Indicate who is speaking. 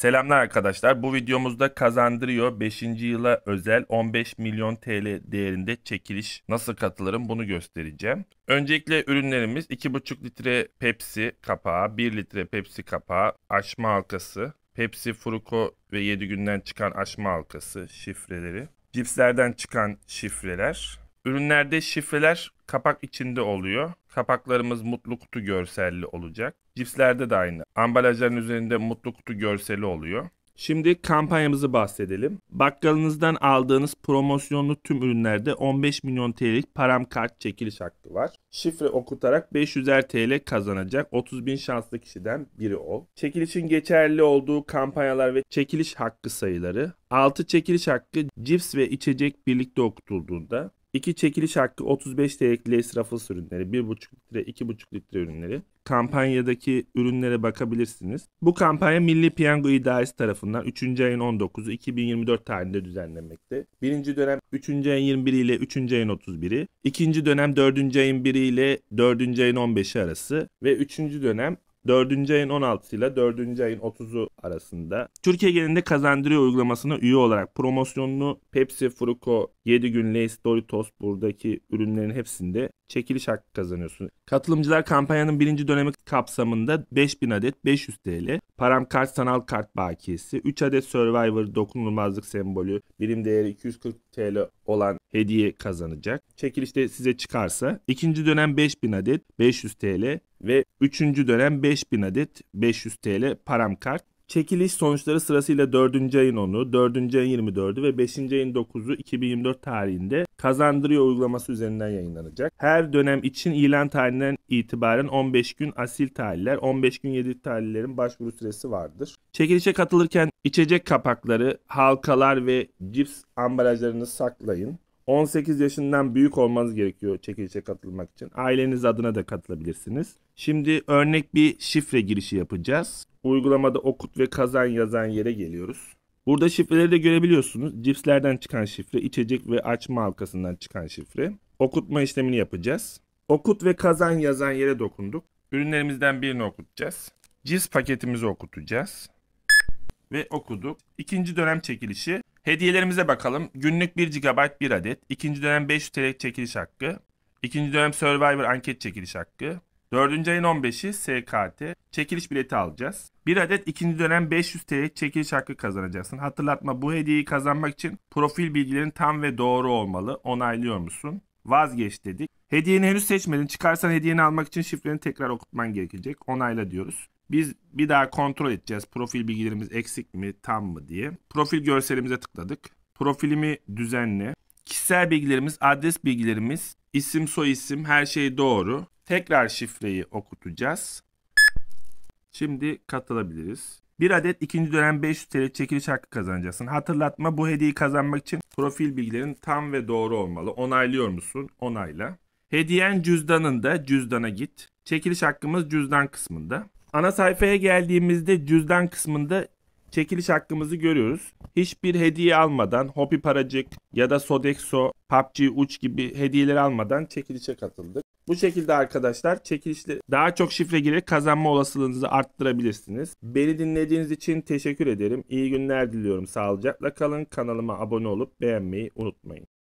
Speaker 1: Selamlar arkadaşlar. Bu videomuzda kazandırıyor 5. yıla özel 15 milyon TL değerinde çekiliş nasıl katılırım bunu göstereceğim. Öncelikle ürünlerimiz 2,5 litre Pepsi kapağı, 1 litre Pepsi kapağı, açma halkası, Pepsi Fruko ve 7 günden çıkan açma halkası şifreleri, cipslerden çıkan şifreler, Ürünlerde şifreler kapak içinde oluyor. Kapaklarımız mutlu kutu görselli olacak. Cipslerde de aynı. Ambalajların üzerinde mutlu kutu görseli oluyor. Şimdi kampanyamızı bahsedelim. Bakkalınızdan aldığınız promosyonlu tüm ürünlerde 15 milyon TL'lik param kart çekiliş hakkı var. Şifre okutarak 500'er TL kazanacak 30 bin şanslı kişiden biri ol. Çekilişin geçerli olduğu kampanyalar ve çekiliş hakkı sayıları 6 çekiliş hakkı cips ve içecek birlikte okutulduğunda 2 çekiliş hakkı 35 TL'lik Lays Ruffles ürünleri, 1,5 litre, 2,5 litre ürünleri. Kampanyadaki ürünlere bakabilirsiniz. Bu kampanya Milli Piyango İdaresi tarafından 3. ayın 19'u 2024 tarihinde düzenlenmekte. 1. dönem 3. ayın 21'i ile 3. ayın 31'i, 2. dönem 4. ayın 1'i ile 4. ayın 15'i arası ve 3. dönem 4. ayın 16 ile 4. ayın 30'u arasında Türkiye genelinde kazandırıyor uygulamasına üye olarak promosyonunu Pepsi, Fruko, 7 gün Lay's, Doritos buradaki ürünlerin hepsinde çekiliş hakkı kazanıyorsun. Katılımcılar kampanyanın birinci dönemi kapsamında 5000 adet 500 TL, param kart sanal kart bakiyesi, 3 adet Survivor dokunulmazlık sembolü, birim değeri 240 TL olan hediye kazanacak. Çekilişte size çıkarsa ikinci dönem 5000 adet 500 TL, ve 3. dönem 5000 adet 500 TL param kart. Çekiliş sonuçları sırasıyla 4. ayın 10'u, 4. ayın 24'ü ve 5. ayın 9'u 2024 tarihinde kazandırıyor uygulaması üzerinden yayınlanacak. Her dönem için ilan tarihinden itibaren 15 gün asil tahliller 15 gün 7 tahlillerin başvuru süresi vardır. Çekilişe katılırken içecek kapakları, halkalar ve cips ambalajlarını saklayın. 18 yaşından büyük olmanız gerekiyor çekilişe katılmak için. Aileniz adına da katılabilirsiniz. Şimdi örnek bir şifre girişi yapacağız. Uygulamada okut ve kazan yazan yere geliyoruz. Burada şifreleri de görebiliyorsunuz. Cipslerden çıkan şifre, içecek ve açma halkasından çıkan şifre. Okutma işlemini yapacağız. Okut ve kazan yazan yere dokunduk. Ürünlerimizden birini okutacağız. Cips paketimizi okutacağız. Ve okuduk. İkinci dönem çekilişi Hediyelerimize bakalım. Günlük 1 GB bir adet. İkinci dönem 500 TL çekiliş hakkı. İkinci dönem Survivor anket çekiliş hakkı. Dördüncü ayın 15'i SKT. Çekiliş bileti alacağız. Bir adet ikinci dönem 500 TL çekiliş hakkı kazanacaksın. Hatırlatma bu hediyeyi kazanmak için profil bilgilerin tam ve doğru olmalı. Onaylıyor musun? Vazgeç dedik. Hediyeni henüz seçmedin. Çıkarsan hediyeni almak için şifreni tekrar okutman gerekecek. Onayla diyoruz. Biz bir daha kontrol edeceğiz. Profil bilgilerimiz eksik mi, tam mı diye. Profil görselimize tıkladık. Profilimi düzenle. Kişisel bilgilerimiz, adres bilgilerimiz, isim, soyisim her şey doğru. Tekrar şifreyi okutacağız. Şimdi katılabiliriz. Bir adet ikinci dönem 500 TL çekiliş hakkı kazanacaksın. Hatırlatma bu hediyeyi kazanmak için profil bilgilerin tam ve doğru olmalı. Onaylıyor musun? Onayla. Hediyen cüzdanında cüzdana git. Çekiliş hakkımız cüzdan kısmında. Ana sayfaya geldiğimizde cüzdan kısmında çekiliş hakkımızı görüyoruz. Hiçbir hediye almadan Hopi Paracık ya da Sodexo, PUBG Uç gibi hediyeler almadan çekilişe katıldık. Bu şekilde arkadaşlar çekilişle daha çok şifre girerek kazanma olasılığınızı arttırabilirsiniz. Beni dinlediğiniz için teşekkür ederim. İyi günler diliyorum. Sağlıcakla kalın. Kanalıma abone olup beğenmeyi unutmayın.